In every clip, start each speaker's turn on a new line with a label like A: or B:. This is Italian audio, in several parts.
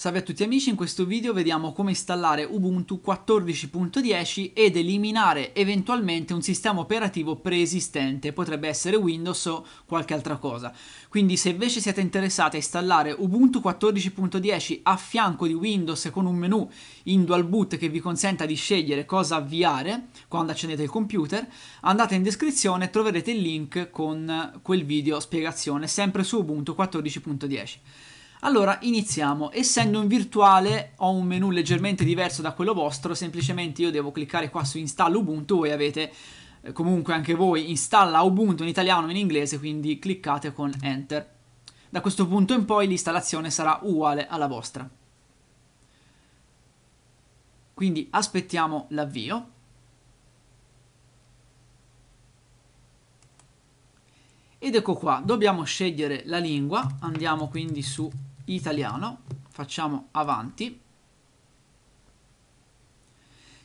A: Salve a tutti amici, in questo video vediamo come installare Ubuntu 14.10 ed eliminare eventualmente un sistema operativo preesistente, potrebbe essere Windows o qualche altra cosa. Quindi se invece siete interessati a installare Ubuntu 14.10 a fianco di Windows con un menu in dual boot che vi consenta di scegliere cosa avviare quando accendete il computer, andate in descrizione e troverete il link con quel video spiegazione sempre su Ubuntu 14.10. Allora iniziamo, essendo un virtuale ho un menu leggermente diverso da quello vostro, semplicemente io devo cliccare qua su installa Ubuntu, voi avete eh, comunque anche voi installa Ubuntu in italiano o in inglese, quindi cliccate con Enter. Da questo punto in poi l'installazione sarà uguale alla vostra. Quindi aspettiamo l'avvio. Ed ecco qua, dobbiamo scegliere la lingua, andiamo quindi su italiano, facciamo avanti,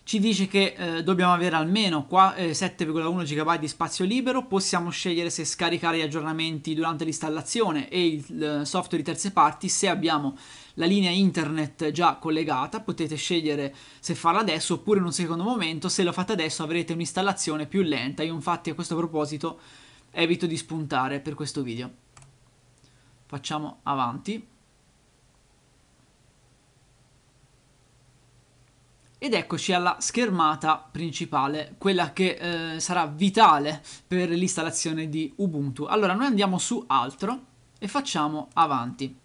A: ci dice che eh, dobbiamo avere almeno 7,1 eh, GB di spazio libero, possiamo scegliere se scaricare gli aggiornamenti durante l'installazione e il eh, software di terze parti, se abbiamo la linea internet già collegata potete scegliere se farla adesso oppure in un secondo momento, se lo fate adesso avrete un'installazione più lenta, io infatti a questo proposito evito di spuntare per questo video. Facciamo avanti. Ed eccoci alla schermata principale, quella che eh, sarà vitale per l'installazione di Ubuntu. Allora noi andiamo su altro e facciamo avanti.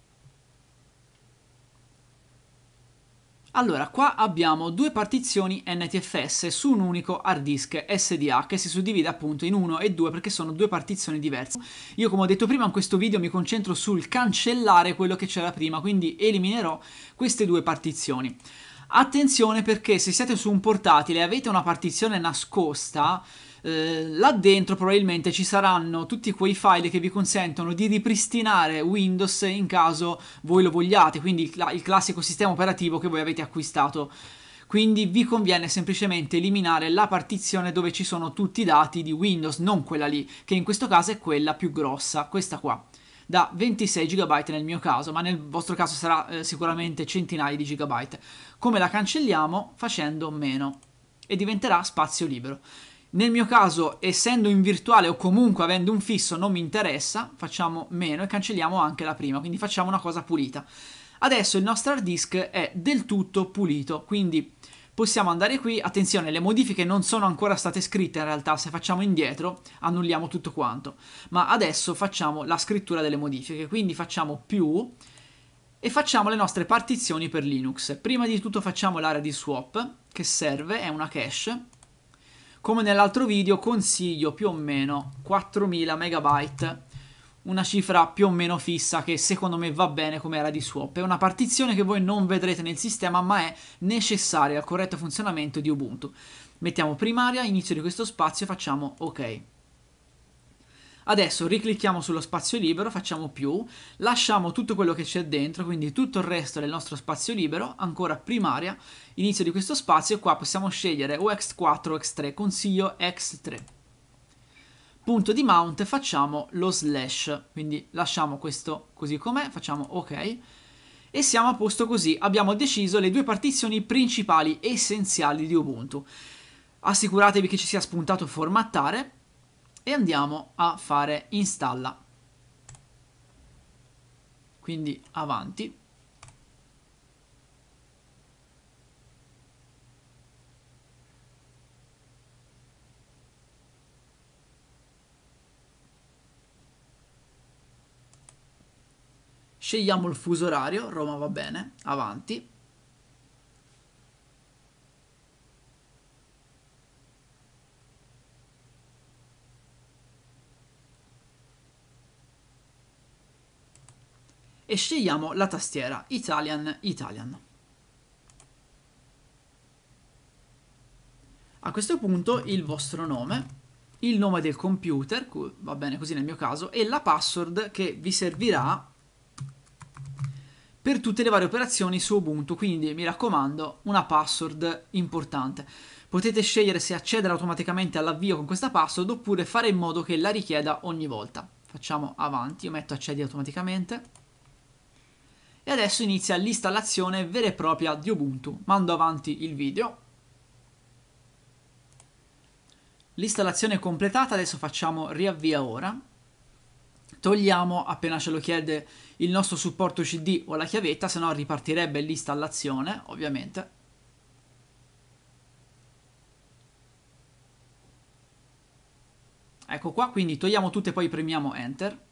A: Allora, qua abbiamo due partizioni NTFS su un unico hard disk SDA che si suddivide appunto in 1 e 2 perché sono due partizioni diverse. Io come ho detto prima in questo video mi concentro sul cancellare quello che c'era prima, quindi eliminerò queste due partizioni. Attenzione perché se siete su un portatile e avete una partizione nascosta, eh, là dentro probabilmente ci saranno tutti quei file che vi consentono di ripristinare Windows in caso voi lo vogliate, quindi il, cl- il classico sistema operativo che voi avete acquistato. Quindi vi conviene semplicemente eliminare la partizione dove ci sono tutti i dati di Windows, non quella lì, che in questo caso è quella più grossa, questa qua da 26 GB nel mio caso, ma nel vostro caso sarà eh, sicuramente centinaia di GB. Come la cancelliamo? Facendo meno e diventerà spazio libero. Nel mio caso, essendo in virtuale o comunque avendo un fisso, non mi interessa, facciamo meno e cancelliamo anche la prima, quindi facciamo una cosa pulita. Adesso il nostro hard disk è del tutto pulito, quindi possiamo andare qui, attenzione le modifiche non sono ancora state scritte in realtà, se facciamo indietro annulliamo tutto quanto, ma adesso facciamo la scrittura delle modifiche, quindi facciamo più e facciamo le nostre partizioni per Linux. Prima di tutto facciamo l'area di swap che serve, è una cache, come nell'altro video consiglio più o meno 4000 megabyte una cifra più o meno fissa che secondo me va bene come era di swap. È una partizione che voi non vedrete nel sistema ma è necessaria al corretto funzionamento di Ubuntu. Mettiamo primaria, inizio di questo spazio facciamo ok. Adesso riclicchiamo sullo spazio libero, facciamo più, lasciamo tutto quello che c'è dentro, quindi tutto il resto del nostro spazio libero, ancora primaria, inizio di questo spazio e qua possiamo scegliere o X4 o X3, consiglio X3 punto di mount facciamo lo slash, quindi lasciamo questo così com'è, facciamo ok e siamo a posto così, abbiamo deciso le due partizioni principali essenziali di Ubuntu. Assicuratevi che ci sia spuntato formattare e andiamo a fare installa. Quindi avanti Scegliamo il fuso orario, Roma va bene, avanti. E scegliamo la tastiera Italian Italian. A questo punto il vostro nome, il nome del computer, va bene così nel mio caso, e la password che vi servirà per tutte le varie operazioni su Ubuntu, quindi mi raccomando una password importante. Potete scegliere se accedere automaticamente all'avvio con questa password oppure fare in modo che la richieda ogni volta. Facciamo avanti, io metto accedi automaticamente. E adesso inizia l'installazione vera e propria di Ubuntu. Mando avanti il video. L'installazione è completata, adesso facciamo riavvia ora togliamo appena ce lo chiede il nostro supporto CD o la chiavetta, se no ripartirebbe l'installazione, ovviamente. Ecco qua, quindi togliamo tutte e poi premiamo Enter.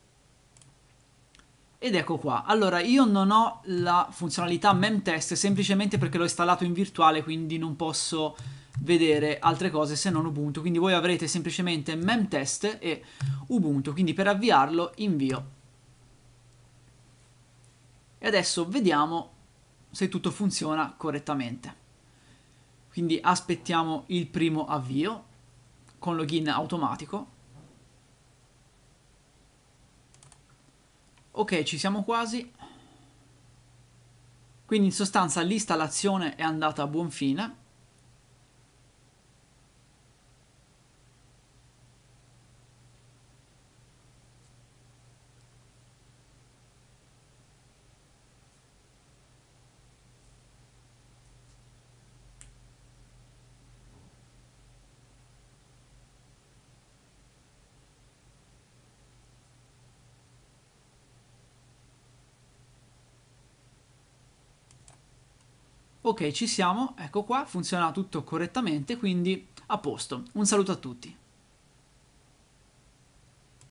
A: Ed ecco qua, allora io non ho la funzionalità memtest semplicemente perché l'ho installato in virtuale quindi non posso vedere altre cose se non Ubuntu, quindi voi avrete semplicemente memtest e Ubuntu, quindi per avviarlo invio. E adesso vediamo se tutto funziona correttamente. Quindi aspettiamo il primo avvio con login automatico. Ok, ci siamo quasi. Quindi in sostanza l'installazione è andata a buon fine. Ok, ci siamo, ecco qua, funziona tutto correttamente, quindi a posto. Un saluto a tutti.